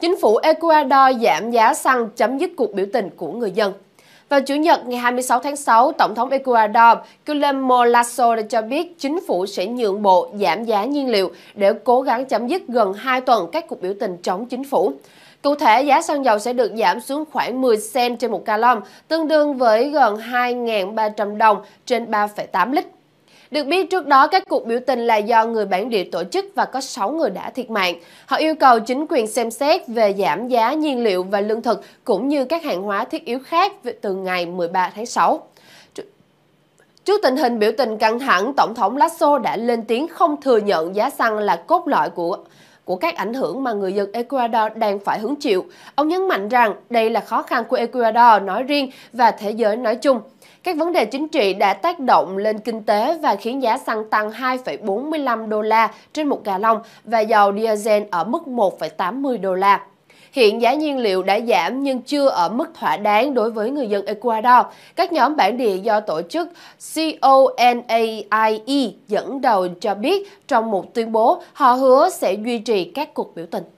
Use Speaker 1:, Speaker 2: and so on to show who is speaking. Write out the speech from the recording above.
Speaker 1: Chính phủ Ecuador giảm giá xăng chấm dứt cuộc biểu tình của người dân. Vào Chủ nhật ngày 26 tháng 6, Tổng thống Ecuador Guillermo Lasso đã cho biết chính phủ sẽ nhượng bộ giảm giá nhiên liệu để cố gắng chấm dứt gần 2 tuần các cuộc biểu tình chống chính phủ. Cụ thể, giá xăng dầu sẽ được giảm xuống khoảng 10 cent trên một gallon, tương đương với gần 2.300 đồng trên 3,8 lít. Được biết trước đó các cuộc biểu tình là do người bản địa tổ chức và có 6 người đã thiệt mạng. Họ yêu cầu chính quyền xem xét về giảm giá nhiên liệu và lương thực cũng như các hàng hóa thiết yếu khác từ ngày 13 tháng 6. Trước tình hình biểu tình căng thẳng, Tổng thống Lasso đã lên tiếng không thừa nhận giá xăng là cốt lõi của của các ảnh hưởng mà người dân Ecuador đang phải hứng chịu. Ông nhấn mạnh rằng đây là khó khăn của Ecuador nói riêng và thế giới nói chung. Các vấn đề chính trị đã tác động lên kinh tế và khiến giá xăng tăng 2,45 đô la trên một gà lông và dầu diesel ở mức 1,80 đô la. Hiện giá nhiên liệu đã giảm nhưng chưa ở mức thỏa đáng đối với người dân Ecuador. Các nhóm bản địa do tổ chức CONAIE dẫn đầu cho biết trong một tuyên bố họ hứa sẽ duy trì các cuộc biểu tình.